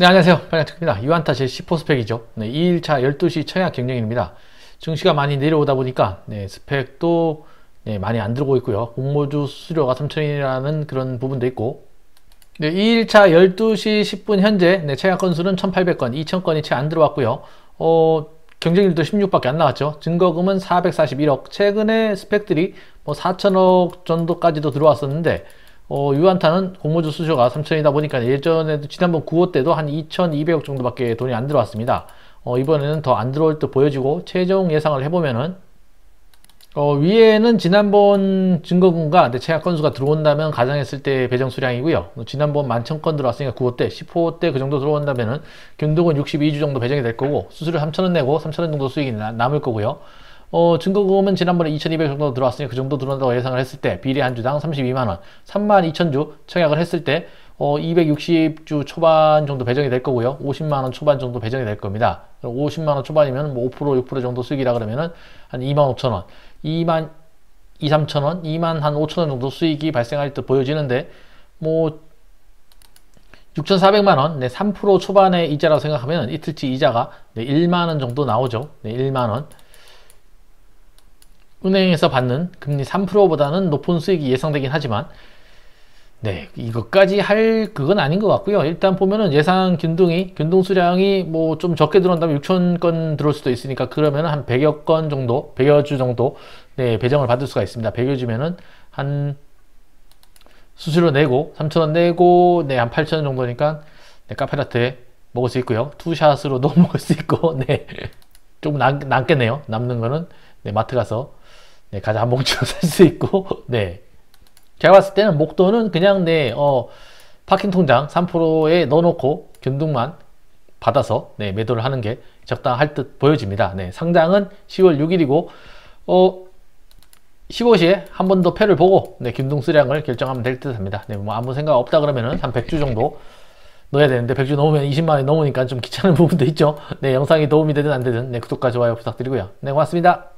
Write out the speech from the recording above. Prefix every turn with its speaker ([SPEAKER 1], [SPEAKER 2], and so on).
[SPEAKER 1] 네, 안녕하세요. 반야특입니다. 유한타 제10호 스펙이죠. 네, 2일차 12시 청약 경쟁입니다. 증시가 많이 내려오다 보니까 네, 스펙도 네, 많이 안 들고 있고요. 공모주 수수료가 3천이라는 그런 부분도 있고 네, 2일차 12시 10분 현재 네, 청약 건수는 1,800건, 2,000건이 채 안 들어왔고요. 어, 경쟁률도 16밖에 안 나왔죠. 증거금은 441억, 최근에 스펙들이 뭐 4천억 정도까지도 들어왔었는데 어, 유한타는 공모주 수수가 3천이다 보니까 예전에도 지난번 9호 때도 한 2,200억 정도밖에 돈이 안 들어왔습니다. 어, 이번에는 더 안 들어올 듯 보여지고 최종 예상을 해보면은 어, 위에는 지난번 증거금과 체하 건수가 들어온다면 가정했을 때 배정 수량이고요. 뭐 지난번 만천 건 들어왔으니까 9호 때, 10호 때 그 정도 들어온다면은 견동은 62주 정도 배정이 될 거고 수수료 3천원 내고 3천원 정도 수익이 나, 남을 거고요. 어, 증거금은 지난번에 2200 정도 들어왔으니 그 정도 들어온다고 예상을 했을 때 비례 한 주당 32만원, 32,000주 청약을 했을 때 어, 260주 초반 정도 배정이 될 거고요. 50만원 초반 정도 배정이 될 겁니다. 50만원 초반이면 뭐 5%, 6% 정도 수익이라 그러면은 한 2만 5천원, 2만 2, 3천원, 2만 한 5천원 정도 수익이 발생할 듯 보여지는데 뭐 6,400만원, 네, 3% 초반의 이자라고 생각하면 이틀치 이자가 네, 1만원 정도 나오죠. 네, 1만원. 은행에서 받는 금리 3%보다는 높은 수익이 예상되긴 하지만 네 이것까지 할 그건 아닌 것 같고요 일단 보면은 예상 균등이 균등 수량이 뭐 좀 적게 들어온다면 6천 건 들어올 수도 있으니까 그러면 한 100여 건 정도 100여 주 정도 네 배정을 받을 수가 있습니다 100여 주면은 한 수수료 내고 3천원 내고 네한 8천원 정도니까 네, 카페라테 먹을 수 있고요 투샷으로도 먹을 수 있고 네조 남, 남겠네요 남는 거는 네, 마트 가서 네, 과자 한 봉지로 살 수 있고 네. 제가 봤을 때는 목돈은 그냥 네, 어, 파킹 통장 3%에 넣어놓고 변동만 받아서 네, 매도를 하는 게 적당할 듯 보여집니다. 네, 상장은 10월 6일이고 어, 15시에 한 번 더 패를 보고 네, 김동 수량을 결정하면 될 듯 합니다. 네, 뭐 아무 생각 없다 그러면은 한 100주 정도 넣어야 되는데 100주 넘으면 20만원이 넘으니까 좀 귀찮은 부분도 있죠. 네, 영상이 도움이 되든 안 되든 네, 구독과 좋아요 부탁드리고요. 네, 고맙습니다.